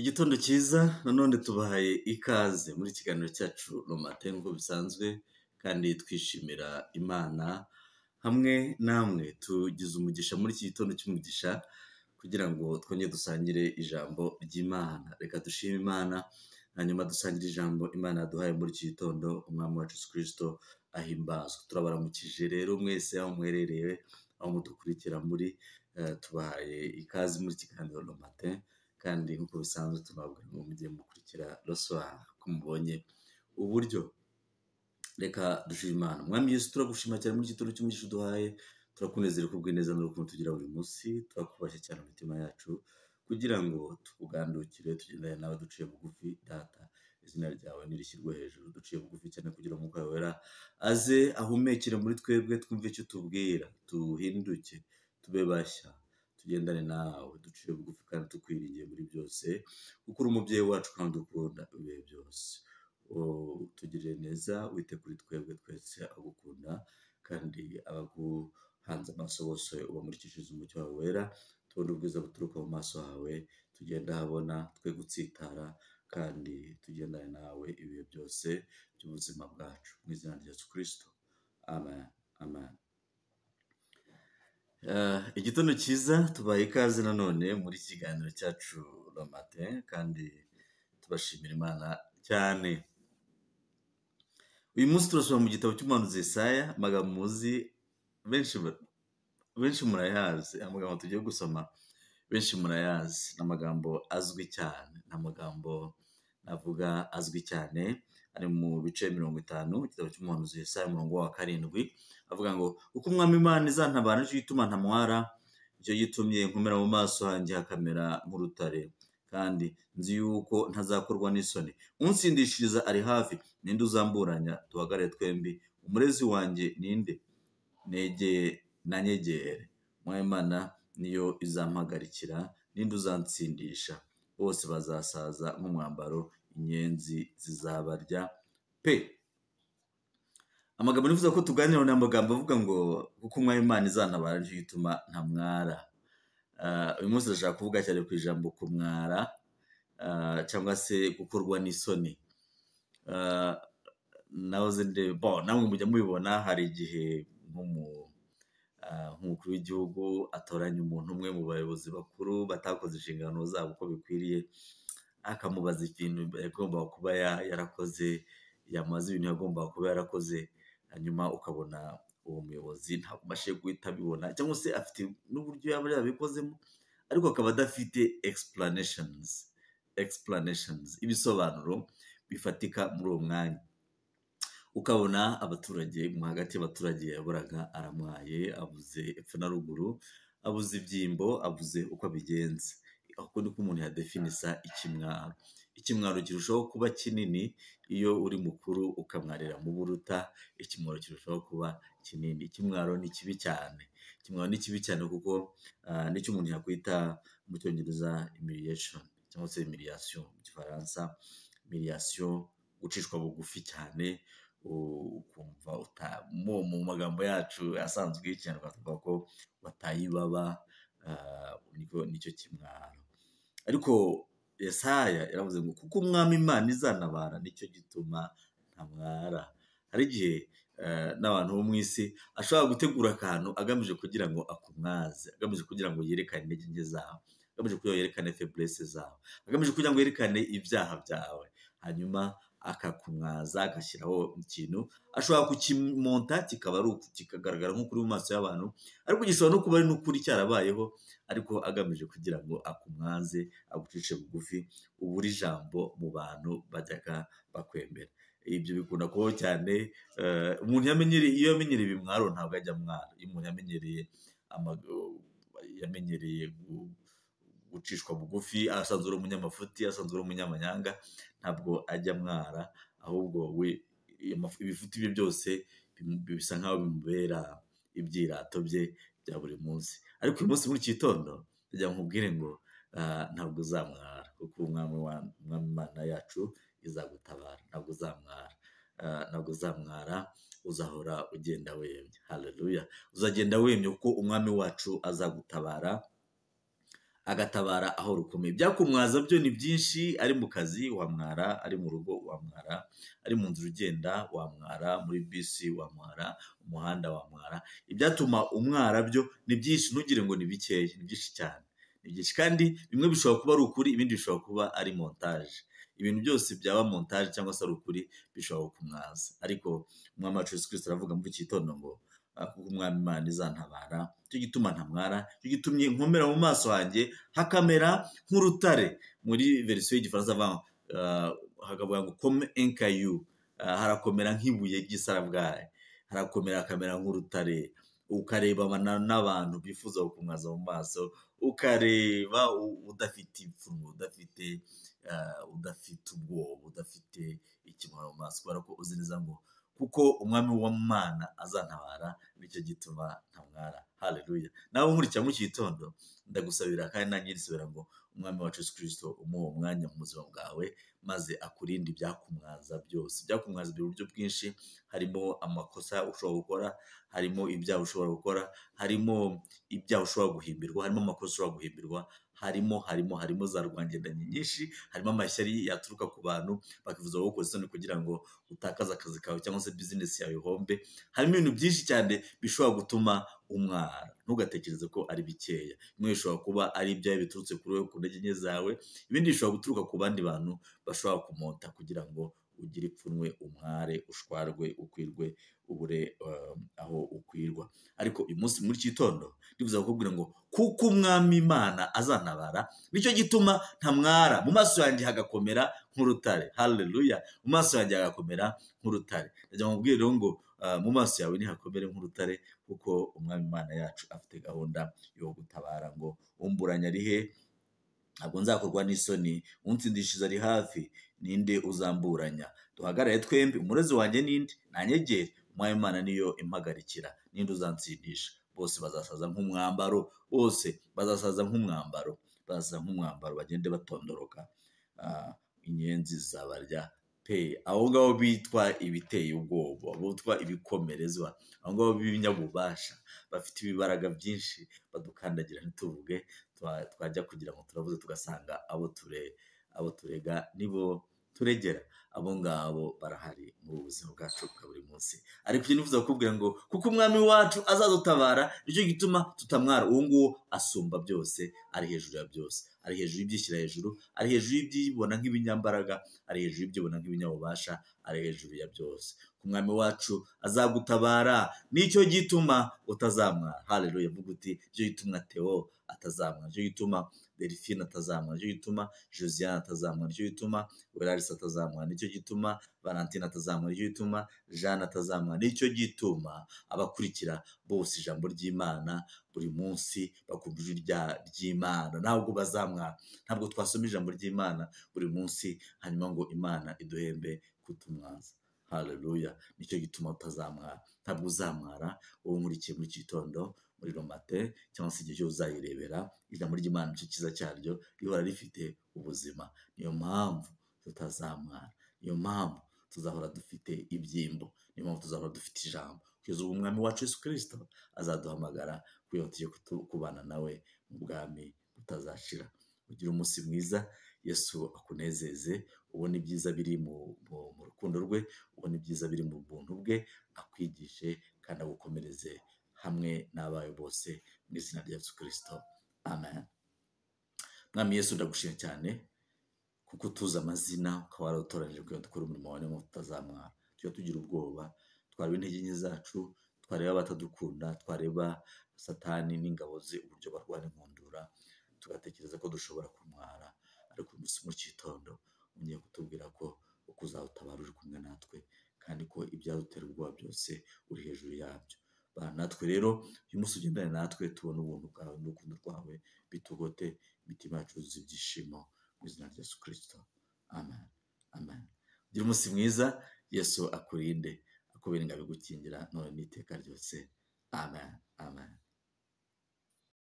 igitondo cyiza nanone tubahaye ikaze muri ikiganiro cyacu rumate nk'uko bisanzwe kandi twishimira imana hamwe namwe tugize umugisha muri iki gitondo cy'umugisha kugira ngo twongere dusangire ijambo ry'imana reka dushime imana hanyuma dusangire ijambo imana yaduhaye muri iki gitondo umwami wacu kirisito ahimbazwa turabaramukije rero mwese aho mwerereye aho mudukurikira muri eh, tubahaye ikaze muri kiganiro rumate kandi nk'uko bisanzwe tunababwira ngo mujye mukurikira rosora ko mubonye uburyo reka dushimana umwami Yesu turagushima cyane muri iki gitondo cy'umugisha duhaye turakunezera kubwineza n'urukundo tugira buri munsi turakubashye cyane imitima yacu kugira ngo tukugandukire tugendane nawe duciye bugufi data izina ryawe nirishyirwe hejuru duciye bugufi cyane kugira ngo umwuka wera aze ahumekere muri twebwe twumve icyo tubwira duhinduke tube bashya tugendane nawe duciye bugufi kandi tukwiringiye muri byose kuko uri umubyeyi wacu kandi ukunda ibihe byose tugirire neza wite kuri twebwe twese agukunda kandi abaguhanze amaso bose ubamurikishije umucyo wawe wera tubona ubwiza buturuka mu maso hawe tugenda habona twe gutsitara kandi tugendane nawe ibihe byose by'ubuzima bwacu mu izina rya kirisito amen amen Eh, igitondo cyiza tubaye ikaze nanone muri ikiganiro cyacu romate kandi tubashimira imana cyane uyu munsi turasoma mu gitabo cy'umuhanuzi Yesaya amagambo muzi benshi murayazi amagambo tugiye gusoma benshi murayazi ni amagambo azwi cyane ni amagambo navuga azwi cyane ari mu bice mirongo itanu igitabo cy'umuhanuzi Yesaya umurongo wa karindwi avuga ngo uko umwami imana izantabara nicyo gituma ntamwara nicyo gitumye nkomera mu maso hanjye hakamera nk'urutare kandi nzi yuko ntazakorwa n'isoni unsindishiriza ari hafi ninde uzamburanya duhagarare twembi umurezi wanjye ninde negeye na nyegere mwayimana niyo izampagarikira ninde uzansindisha bose bazasaza nk'umwambaro inyenzi zizabarya pe amagambo nifuza ko tuganira ni amagambo avuga ngo kuko umwanya imana izanabara ituma gituma ntamwara ah, uyu munsi ndashaka kuvuga cyane ku ijambo kumwara ah, cyangwa se gukorwa n'isoni ah, nawe namwe mujya mubibona hari igihe nk'umukuru w'igihugu atoranya umuntu umwe mu bayobozi bakuru batakoze inshingano zabo uko bikwiriye akamubaza ikintu yagomba kuba yarakoze yamaze ibintu yagombaga kuba yarakoze hanyuma ukabona uwo muyobozi ntabashe guhita abibona cyangwa se afite n'uburyo yaba yabikozemo ariko akaba adafite egisipuraneshenizi egisipuraneshenizi ibisobanuro bifatika muri uwo mwanya ukabona abaturage mu hagati y'abaturage yaboraga aramuhaye abuze epfo na ruguru abuze ibyimbo abuze uko abigenza ahubwo nuko umuntu yadefinisa ah. ikimwaro ikimwaro kirushaho kuba kinini iyo uri mukuru ukamwarira mu buruta ikimwaro kirushaho kuba kinini ikimwaro ni kibi cyane ikimwaro ni kibi cyane kuko ah, nicyo umuntu yakwita mu cyongereza imiriyesheni cyangwa se imiriyasiyo mu gifaransa imiriyasiyo gucishwa bugufi cyane ukumva mu magambo yacu asanzwe y'ikinyarwanda twavuga ko wataye ibaba ah, nicyo kimwaro ariko Yesaya yaravuze ngo kuko umwami imana izanabara nicyo gituma ntamwara hari igihe eh, n'abantu bo mu isi ashobora gutegura akantu agamije kugira ngo akumwaze agamije kugira ngo yerekane intege nke zawe agamije kugira ngo yerekane feburese zawe agamije kugira ngo yerekane ibyaha byawe hanyuma akakumwaza agashyiraho ikintu ashobora kukimonta kikaba ari kikagaragara nk'ukuri mu maso y'abantu ariko gishobora no kuba ari n'ukuri cyarabayeho ariko agamije kugira ngo akumwaze agucishe bugufi ubure ijambo mu bantu bajyaga bakwemera ibyo bikunda kubaho cyane eh, umuntu iyo yamenyereye ibimwaro ntabwo ajya mwara iyo umuntu yamenyereye yamenyereye gucishwa bugufi asanzwe uri umunyamafuti asanzwe uri umunyamanyanga ntabwo ajya amwara ahubwo we ibifuti bye byose bisa nkaho bimubera ibyirato bye bya buri munsi ariko uyu munsi muri iki gitondo kugira ngo nkubwire ngo ah, ntabwo uzamwara kuko umwami Imana yacu izagutabara ntabwo uzamwara ah, ntabwo uzamwara uzahora ugenda wemye hareruya uzagenda wemye kuko umwami wacu azagutabara agatabara aho rukomeye byakumwaza byo ni byinshi ari mu kazi wamwara ari mu rugo wamwara ari mu nzira ugenda wamwara muri bisi wamwara umuhanda wamwara ibyatuma umwara byo ni byinshi ntugire ngo ni bikeya ni byinshi cyane ni byinshi kandi bimwe bishobora kuba ari ukuri ibindi bishobora kuba ari montaje ibintu byose byaba montaje cyangwa se ari ukuri bishobora kumwaza ariko umwami wacu Yesu Kristo aravuga mu iki ngo kuko umwami imana izantabara nicyo gituma ntamwara nicyo gitumye nkomera mu maso hanjye hakamera nk'urutare muri verisiyo y'igifaransa uh, hakavuga ngo kome enkayu uh, harakomera nk'ibuye ry'isarabwayi harakomera hakamera nk'urutare ukarebana n'abantu bifuza kumwaza mu maso ukareba udafite imfumu udafite uh, udafite ubwoba udafite ikimara mu maso kubera ko uzi neza ngo kuko umwami w'amana azantabara bityo gituma ntamwara hareruya nawe nkurikira muri iki gitondo ndagusabira kandi nanjye nsubira ngo umwami wacu Yesu kirisito umuha umwanya mu buzima bwawe maze akurinde ibyakumwaza byose ibyakumwaza uburyo bwinshi harimo amakosa ushobora gukora harimo ibyaha ushobora gukora harimo ibyaha ushobora guhimbirwa harimo amakosa ushobora guhimbirwa harimo harimo harimo za rwangendanyi nyinshi harimo amashyari yaturuka ku bantu bakivuza wowe isoni kugira ngo utakaze akazi kawe cyangwa se bizinesi yawe ihombe harimo ibintu byinshi cyane bishobora gutuma umwara ntugatekereze ko ari bikeya bimwe bishobora kuba ari ibyawe biturutse kuri wowe ku ntege nke zawe ibindi bishobora guturuka ku bandi bantu bashobora kumota kugira ngo ugire ipfunwe umware ushwarwe ukwirwe ubure um, aho ukwirwa ariko uyu munsi muri iki gitondo ndibuza kukubwira ngo kuko umwami imana azanabara nicyo gituma ntamwara mu maso yanjye hagakomera nk'urutare hareruya mu maso yanjye hagakomera nk'urutare ndagira ngo mubwire uh, ngo mu maso yawe ntihakomere nk'urutare kuko umwami imana yacu afite gahunda yo gutabara ngo umburanya ari ntabwo nzakorwa n'isoni unsindishiza ari hafi ninde uzamburanya duhagarare twembi umurezi wanjye ninde ntanyegere umwanya niyo impagarikira ninde uzansindisha bose bazasaza nk'umwambaro bose bazasaza nk'umwambaro bazasaza nk'umwambaro bagende batondoroka ah, inyenzi zabarya peyi abo ngabo bitwa ibiteye ubwoba bitwa ibikomerezwa abo ngabo b'ibinyabubasha bafite ibibaraga byinshi badukandagira ntituvuge twajya kugira ngo turavuze tugasanga abo turega nibo turegera abo ngabo barahari mu buzima bwacu bwa buri munsi ariko ibyo nifuza kukubwira ngo kuko umwami wacu azadutabara nicyo gituma tutamwara uwo nguwo asumba byose ari hejuru ya byose ari hejuru y'ibyishyira hejuru ari hejuru y'ibyibona nk'ibinyambaraga ari hejuru y'ibyibona nk'ibinyabubasha ari hejuru ya byose umwami wacu azagutabara nicyo gituma utazamwara hareruye avuga uti nicyo gituma tewo atazamwara nicyo gituma delphine atazamwa nicyo gituma josiane atazamwara nicyo gituma werarisi atazamwara nicyo gituma valentine atazamwara nicyo gituma jeanne atazamwara nicyo gituma abakurikira bose ijambo ry'imana buri munsi bakumva ijwi ry'imana ntabwo bazamwa ntabwo twasoma ijambo ry'imana buri munsi hanyuma ngo imana iduhembe kutumwaza hareruya nicyo gituma utazamwara ntabwo uzamwara wowe umurikiye muri iki gitondo muri romate cyangwa se igihe cyose uzayirebera ijambo ry'imana nicyo cyiza cyaryo rihora rifite ubuzima niyo mpamvu tutazamwara niyo mpamvu tuzahora dufite ibyimbo niyo mpamvu tuzahora dufite ijambo kugeza ubu umwami wacu Yesu kirisito azaduhamagara kugira ngo tujye kubana nawe mu bwami butazashira ugire umunsi mwiza yesu akunezeze ubona ibyiza biri mu rukundo rwe ubona ibyiza biri mu buntu bwe akwigishe kandi agukomereze hamwe n'abawe bose mu izina rya yesu kirisito amen mwami yesu ndagushimye cyane kuko utuzi amazina ukaba warawutoranyije kugira ngo dukore umurimo wawe niba tutazamwara tujya tugira ubwoba twareba intege nke zacu twareba abatadukunda twareba satani n'ingabo ze uburyo barwana inkundura tugatekereza ko dushobora kumwara ariko uyu musi mu gitondo wongeye kutubwira ko kuzatabara uri kumwe natwe kandi ko ibyadutera ubwoba byose uri hejuru yabyo natwe rero uyu munsi ugendane natwe tubona ubuntu bwawe n'urukundo rwawe bitugote imitima yacu yuzuza ibyishimo mu izina rya Yesu kirisito amen amen gira umunsi mwiza yesu akurinde akubera ingabo igukingira none n'iteka ryose amen amen